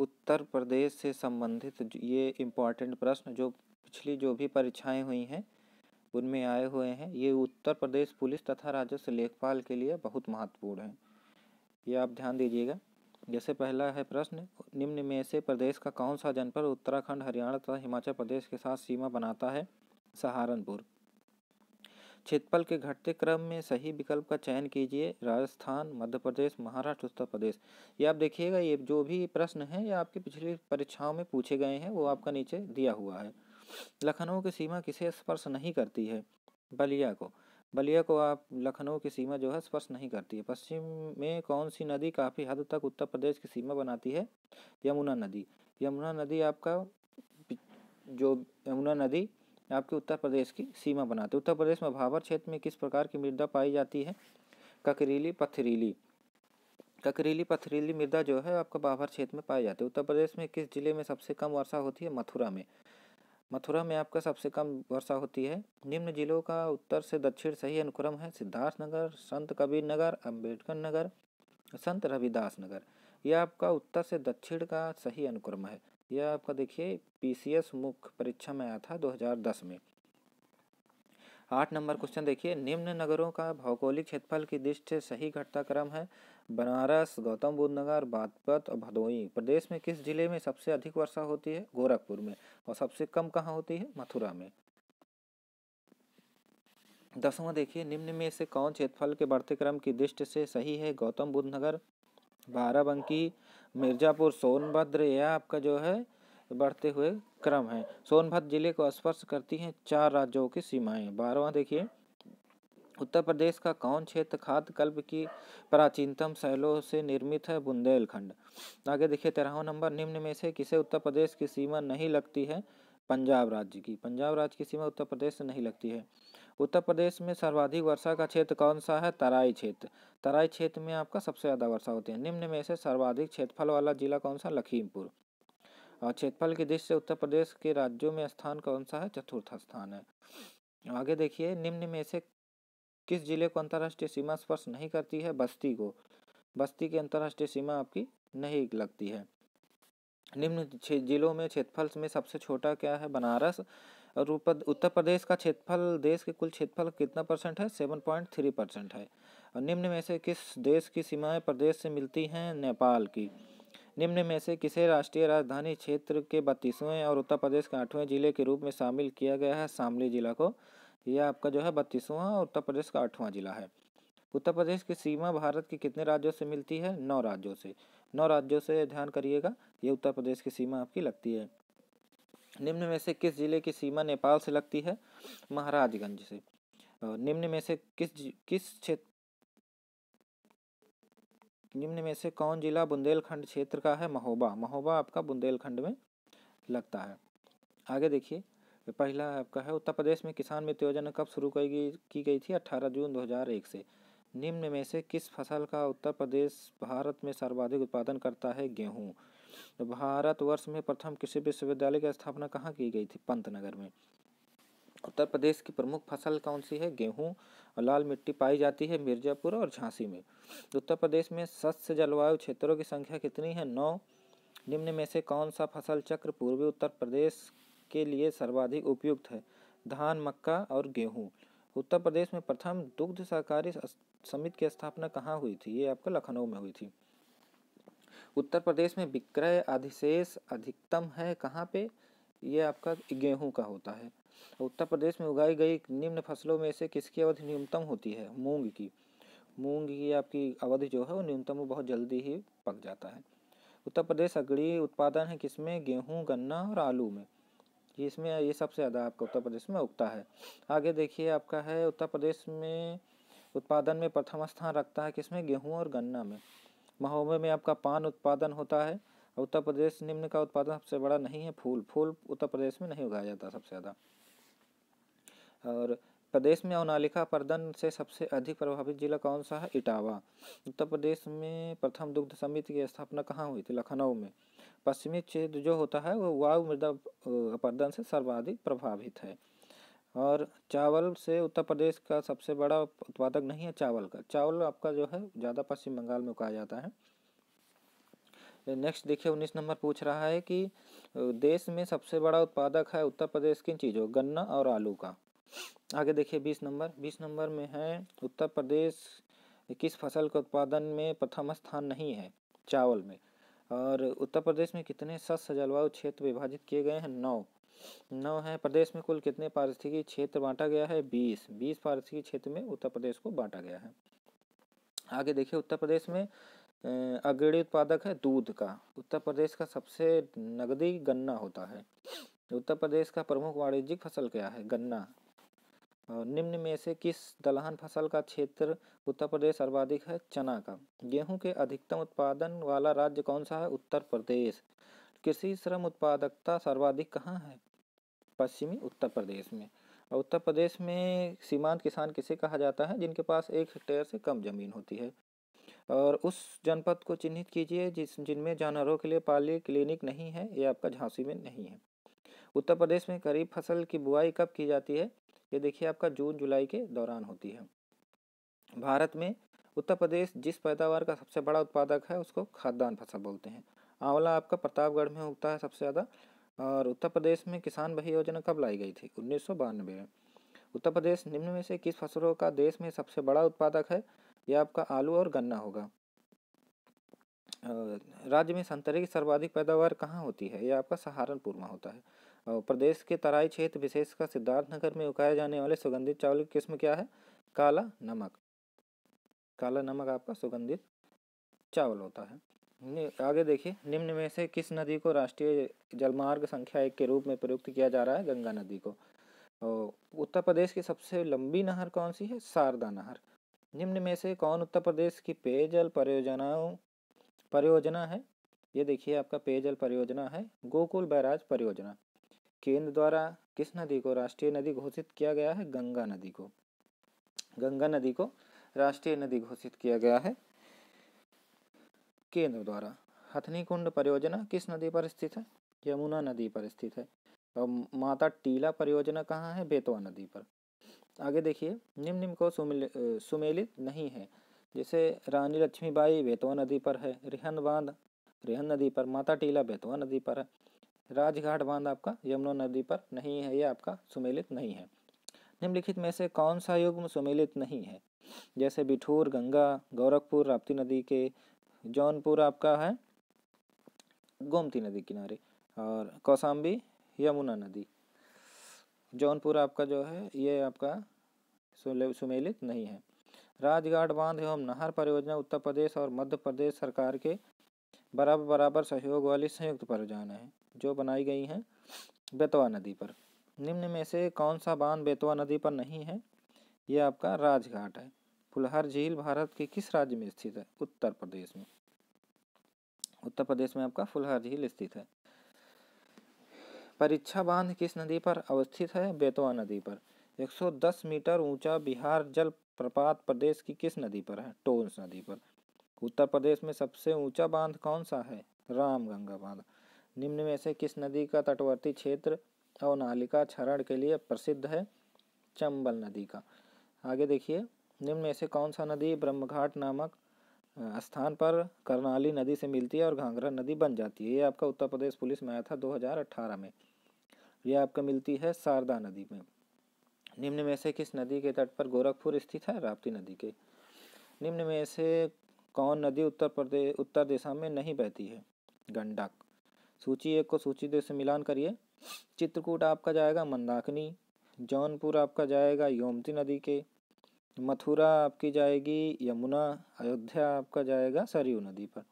उत्तर प्रदेश से संबंधित ये इम्पॉर्टेंट प्रश्न जो पिछली जो भी परीक्षाएं हुई हैं उनमें आए हुए हैं ये उत्तर प्रदेश पुलिस तथा राजस्व लेखपाल के लिए बहुत महत्वपूर्ण हैं ये आप ध्यान दीजिएगा जैसे पहला है प्रश्न निम्न में से प्रदेश का कौन सा जनपद उत्तराखंड हरियाणा तथा हिमाचल प्रदेश के साथ सीमा बनाता है सहारनपुर क्षेत्रफल के घटते क्रम में सही विकल्प का चयन कीजिए राजस्थान मध्य प्रदेश महाराष्ट्र उत्तर प्रदेश ये आप देखिएगा ये जो भी प्रश्न है ये आपकी पिछली परीक्षाओं में पूछे गए हैं वो आपका नीचे दिया हुआ है लखनऊ की सीमा किसे स्पर्श नहीं करती है बलिया को बलिया को आप लखनऊ की सीमा जो है स्पर्श नहीं करती है पश्चिम में कौन सी नदी काफ़ी हद तक उत्तर प्रदेश की सीमा बनाती है यमुना नदी यमुना नदी आपका जो यमुना नदी आपके उत्तर प्रदेश की सीमा बनाते उत्तर प्रदेश में भावर क्षेत्र में किस प्रकार की मृदा पाई जाती है ककरीली पथरीली ककरीली पथरीली मृदा जो है आपका भावर क्षेत्र में पाई जाती है उत्तर प्रदेश में किस जिले में सबसे कम वर्षा होती है मथुरा में मथुरा में आपका सबसे कम वर्षा होती है निम्न जिलों का उत्तर से दक्षिण सही अनुक्रम है सिद्धार्थ नगर संत कबीर नगर अम्बेडकर नगर संत रविदास नगर यह आपका उत्तर से दक्षिण का सही अनुक्रम है यह आपका देखिए पीसीएस मुख्य परीक्षा में आया था 2010 में आठ नंबर क्वेश्चन देखिए निम्न नगरों का भौगोलिक क्षेत्रफल की दृष्टि से सही घटता क्रम है बनारस गौतम बुद्ध नगर बागपत और भदोही प्रदेश में किस जिले में सबसे अधिक वर्षा होती है गोरखपुर में और सबसे कम कहाँ होती है मथुरा में दसवां देखिए निम्न में से कौन क्षेत्रफल के बढ़ते क्रम की दृष्टि से सही है गौतम बुद्ध नगर बाराबंकी मिर्ज़ापुर सोनभद्र यह आपका जो है बढ़ते हुए क्रम है सोनभद्र जिले को स्पर्श करती हैं चार राज्यों की सीमाएं बारहवा देखिए उत्तर प्रदेश का कौन क्षेत्र खाद्य कल्प की प्राचीनतम शैलों से निर्मित है बुंदेलखंड आगे देखिए तेरहवा नंबर निम्न में से किसे उत्तर प्रदेश की सीमा नहीं लगती है पंजाब राज्य की पंजाब राज्य की सीमा उत्तर प्रदेश से नहीं लगती है उत्तर प्रदेश में सर्वाधिक वर्षा का क्षेत्र कौन सा है तराई क्षेत्र तराई क्षेत्र में आपका सबसे ज़्यादा वर्षा होती है निम्न में से सर्वाधिक क्षेत्रफल वाला जिला कौन सा लखीमपुर और क्षेत्रफल की दृष्टि से उत्तर प्रदेश के राज्यों में स्थान कौन सा है चतुर्थ स्थान है आगे देखिए निम्न में से किस जिले को अंतर्राष्ट्रीय सीमा स्पर्श नहीं करती है बस्ती को बस्ती की अंतर्राष्ट्रीय सीमा आपकी नहीं लगती है निम्न जिलों में क्षेत्रफल में सबसे छोटा क्या है बनारस और उत्तर प्रदेश का क्षेत्रफल देश के कुल क्षेत्रफल कितना परसेंट है सेवन पॉइंट थ्री परसेंट है और निम्न में से किस देश की सीमाएं प्रदेश से मिलती हैं नेपाल की निम्न में से किसे राष्ट्रीय राजधानी क्षेत्र के बत्तीसवें और उत्तर प्रदेश के आठवें जिले के रूप में शामिल किया गया है शामली जिला को यह आपका जो है बत्तीसवां और उत्तर प्रदेश का आठवां जिला है उत्तर प्रदेश की सीमा भारत के कितने राज्यों से मिलती है नौ राज्यों से नौ राज्यों से ध्यान करिएगा ये उत्तर प्रदेश की सीमा आपकी लगती है निम्न में से किस जिले की सीमा नेपाल से लगती है महाराजगंज से निम्न में से किस किस क्षेत्र निम्न में से कौन जिला बुंदेलखंड क्षेत्र का है महोबा महोबा आपका बुंदेलखंड में लगता है आगे देखिए पहला आपका है उत्तर प्रदेश में किसान मित्र योजना कब शुरू की गई की गई थी अट्ठारह जून एक से निम्न में से किस फसल का उत्तर प्रदेश भारत में सर्वाधिक उत्पादन करता है गेहूँ तो भारत वर्ष में प्रथम कृषि विश्वविद्यालय की स्थापना कहाँ की गई थी पंतनगर में उत्तर प्रदेश की प्रमुख फसल कौन सी है गेहूँ और लाल मिट्टी पाई जाती है मिर्जापुर और झांसी में उत्तर प्रदेश में सस्य जलवायु क्षेत्रों की संख्या कितनी है नौ निम्न में से कौन सा फसल चक्र पूर्वी उत्तर प्रदेश के लिए सर्वाधिक उपयुक्त है धान मक्का और गेहूँ उत्तर प्रदेश में प्रथम दुग्ध सहकारी समिति की स्थापना कहाँ हुई थी ये आपका लखनऊ में हुई थी उत्तर प्रदेश में विक्रय अधिशेष अधिकतम है कहाँ पे ये आपका गेहूं का होता है उत्तर प्रदेश में उगाई गई निम्न फसलों में से किसकी अवधि न्यूनतम होती है मूंग की मूंग की आपकी अवधि जो है वो न्यूनतम बहुत जल्दी ही पक जाता है उत्तर प्रदेश अग्रणी उत्पादन है किसमें गेहूं गन्ना और आलू में इसमें ये सबसे ज़्यादा आपका उत्तर प्रदेश में उगता है आगे देखिए आपका है उत्तर प्रदेश में उत्पादन में प्रथम स्थान रखता है किसमें गेहूँ और गन्ना में महोबे में आपका पान उत्पादन होता है उत्तर प्रदेश निम्न का उत्पादन सबसे बड़ा नहीं है फूल फूल उत्तर प्रदेश में नहीं उगाया जाता सबसे ज़्यादा और प्रदेश में अनालिका प्रदन से सबसे अधिक प्रभावित जिला कौन सा है इटावा उत्तर प्रदेश में प्रथम दुग्ध समिति की स्थापना कहाँ हुई थी लखनऊ में पश्चिमी क्षेत्र जो होता है वो वायु मृदा अपर्दन से सर्वाधिक प्रभावित है और चावल से उत्तर प्रदेश का सबसे बड़ा उत्पादक नहीं है चावल का चावल आपका जो है ज़्यादा पश्चिम बंगाल में उगाया जाता है नेक्स्ट देखिए उन्नीस नंबर पूछ रहा है कि देश में सबसे बड़ा उत्पादक है उत्तर प्रदेश किन चीज़ों गन्ना और आलू का आगे देखिए बीस नंबर बीस नंबर में है उत्तर प्रदेश किस फसल के उत्पादन में प्रथम स्थान नहीं है चावल में और उत्तर प्रदेश में कितने सस्त जलवायु क्षेत्र विभाजित किए गए हैं नौ नौ है प्रदेश में कुल कितने पारिस्थितिकी क्षेत्र बांटा गया है बीस बीस पारिस्थितिकी क्षेत्र में उत्तर प्रदेश को बांटा गया है आगे देखिए उत्तर प्रदेश में अग्रणी उत्पादक है दूध का उत्तर प्रदेश का सबसे नगदी गन्ना होता है उत्तर प्रदेश का प्रमुख वाणिज्यिक फसल क्या है गन्ना निम्न में से किस दलहन फसल का क्षेत्र उत्तर प्रदेश सर्वाधिक है चना का गेहूं के अधिकतम उत्पादन वाला राज्य कौन सा है उत्तर प्रदेश कृषि श्रम उत्पादकता सर्वाधिक कहाँ है पश्चिमी उत्तर प्रदेश में उत्तर प्रदेश में सीमांत किसान किसे कहा जाता है जिनके पास एक हेक्टेयर से कम जमीन होती है और उस जनपद को चिन्हित कीजिए जिस जिनमें जानवरों के लिए पाली क्लिनिक नहीं है ये आपका झांसी में नहीं है उत्तर प्रदेश में खरीफ फसल की बुआई कब की जाती है ये देखिए आपका जून जुलाई के दौरान होती है भारत में उत्तर प्रदेश जिस पैदावार का सबसे बड़ा उत्पादक है उसको खाद्यान्न फसल बोलते हैं आंवला आपका प्रतापगढ़ में उगता है सबसे ज़्यादा और उत्तर प्रदेश में किसान बही योजना कब लाई गई थी उन्नीस में उत्तर प्रदेश निम्न में से किस फसलों का देश में सबसे बड़ा उत्पादक है यह आपका आलू और गन्ना होगा राज्य में संतरे की सर्वाधिक पैदावार कहाँ होती है यह आपका सहारनपुर में होता है प्रदेश के तराई क्षेत्र विशेषकर सिद्धार्थनगर में उगाए जाने वाले सुगंधित चावल की किस्म क्या है काला नमक काला नमक आपका सुगंधित चावल होता है आगे देखिए निम्न में से किस नदी को राष्ट्रीय जलमार्ग संख्या एक के रूप में प्रयुक्त किया जा रहा है गंगा नदी को उत्तर प्रदेश की सबसे लंबी नहर कौन सी है शारदा नहर निम्न में से कौन उत्तर प्रदेश की पेयजल परियोजनाओं परियोजना है ये देखिए आपका पेयजल परियोजना है गोकुल बैराज परियोजना केंद्र द्वारा किस नदी को राष्ट्रीय नदी घोषित किया गया है गंगा नदी को गंगा नदी को राष्ट्रीय नदी घोषित किया गया है केंद्र द्वारा हथनी कुंड परियोजना किस नदी पर स्थित है यमुना नदी पर स्थित है और माता टीला परियोजना कहाँ है बेतवा नदी पर आगे देखिए निम्न निम्न को सुमिल सुमेलित नहीं है जैसे रानी लक्ष्मीबाई बेतवा नदी पर है रिहन बांध रिहन नदी पर माता टीला बेतवा नदी पर है राजघाट बांध आपका यमुना नदी पर नहीं है ये आपका सुमेलित नहीं है निम्नलिखित में से कौन सा युग्म सुमेलित नहीं है जैसे बिठूर गंगा गोरखपुर राप्ती नदी के जौनपुर आपका है गोमती नदी किनारे और कौसाम्बी यमुना नदी जौनपुर आपका जो है ये आपका सुमेलित नहीं है राजघाट बांध एवं नहर परियोजना उत्तर प्रदेश और मध्य प्रदेश सरकार के बराबर बराबर सहयोग वाली संयुक्त परियोजना है जो बनाई गई हैं बेतवा नदी पर निम्न में से कौन सा बांध बेतवा नदी पर नहीं है यह आपका राजघाट है फुलहर झील भारत के किस राज्य में स्थित है उत्तर प्रदेश में उत्तर प्रदेश में आपका फुलहर झील स्थित है परीक्षा बांध किस नदी पर अवस्थित है बेतवा नदी पर 110 मीटर ऊंचा बिहार जल प्रपात प्रदेश की किस नदी पर है टोल्स नदी पर उत्तर प्रदेश में सबसे ऊंचा बांध कौन सा है राम गंगा बांध निम्न में से किस नदी का तटवर्ती क्षेत्र और नालिका क्षरण के लिए प्रसिद्ध है चंबल नदी का आगे देखिए निम्न में से कौन सा नदी ब्रह्मघाट नामक स्थान पर करनाली नदी से मिलती है और घाघरा नदी बन जाती है ये आपका उत्तर प्रदेश पुलिस में आया था 2018 में ये आपका मिलती है शारदा नदी में निम्न में से किस नदी के तट पर गोरखपुर स्थित है राप्ती नदी के निम्न में से कौन नदी उत्तर प्रदेश उत्तर दिशा में नहीं बहती है गंडक सूची एक को सूची दो से मिलान करिए चित्रकूट आपका जाएगा मंदाकिनी जौनपुर आपका जाएगा योमती नदी के मथुरा आपकी जाएगी यमुना अयोध्या आपका जाएगा सरयू नदी पर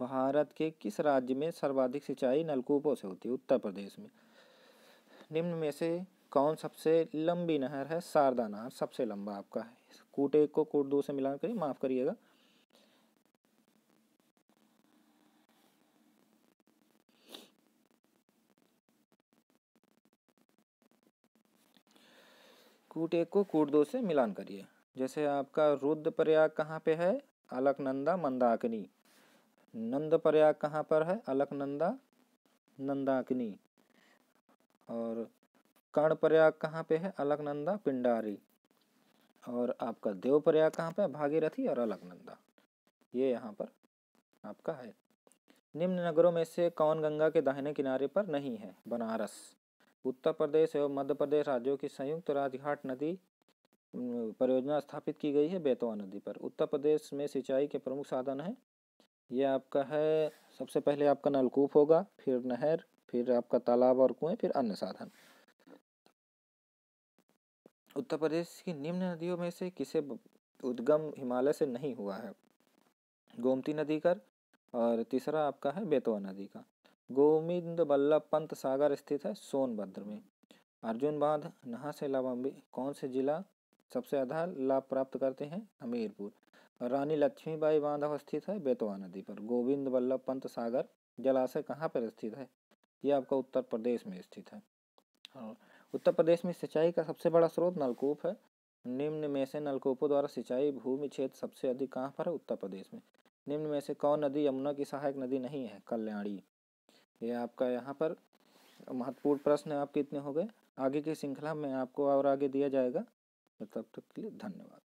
भारत के किस राज्य में सर्वाधिक सिंचाई नलकूपों से होती है उत्तर प्रदेश में निम्न में से कौन सबसे लंबी नहर है शारदा नहर सबसे लंबा आपका है कूट एक को कूट दो से मिलान करिए माफ करिएगा कूट एक को कूट दो से मिलान करिए जैसे आपका रुद्र प्रयाग कहाँ पे है अलकनंदा मंदाकिनी नंद प्रयाग कहाँ पर है अलकनंदा नंदाकिनी और कर्ण प्रयाग कहाँ पे है अलकनंदा पिंडारी और आपका देव प्रयाग कहाँ पे है भागीरथी और अलकनंदा ये यहाँ पर आपका है निम्न नगरों में से कौन गंगा के दाहिने किनारे पर नहीं है बनारस उत्तर प्रदेश एवं मध्य प्रदेश राज्यों की संयुक्त राजघाट नदी परियोजना स्थापित की गई है बेतवा नदी पर उत्तर प्रदेश में सिंचाई के प्रमुख साधन है ये आपका है सबसे पहले आपका नलकूप होगा फिर नहर फिर आपका तालाब और कुएं फिर अन्य साधन उत्तर प्रदेश की निम्न नदियों में से किसे उद्गम हिमालय से नहीं हुआ है गोमती नदी का और तीसरा आपका है बेतवा नदी का गोविंद बल्लभ पंत सागर स्थित है सोनभद्र में अर्जुन बांध नहा से लाभाम्बी कौन से जिला सबसे ज़्यादा लाभ प्राप्त करते हैं हमीरपुर रानी लक्ष्मीबाई बांध अवस्थित है बेतवा नदी पर गोविंद बल्लभ पंत सागर जलाशय कहाँ पर स्थित है ये आपका उत्तर प्रदेश में स्थित है और उत्तर प्रदेश में सिंचाई का सबसे बड़ा स्रोत नलकूप है निम्न में से नलकूपों द्वारा सिंचाई भूमि क्षेत्र सबसे अधिक कहाँ पर है उत्तर प्रदेश में निम्न में से कौन नदी यमुना की सहायक नदी नहीं है कल्याणी ये आपका यहाँ पर महत्वपूर्ण प्रश्न आपके इतने हो गए आगे की श्रृंखला में आपको और आगे दिया जाएगा तब तक के लिए धन्यवाद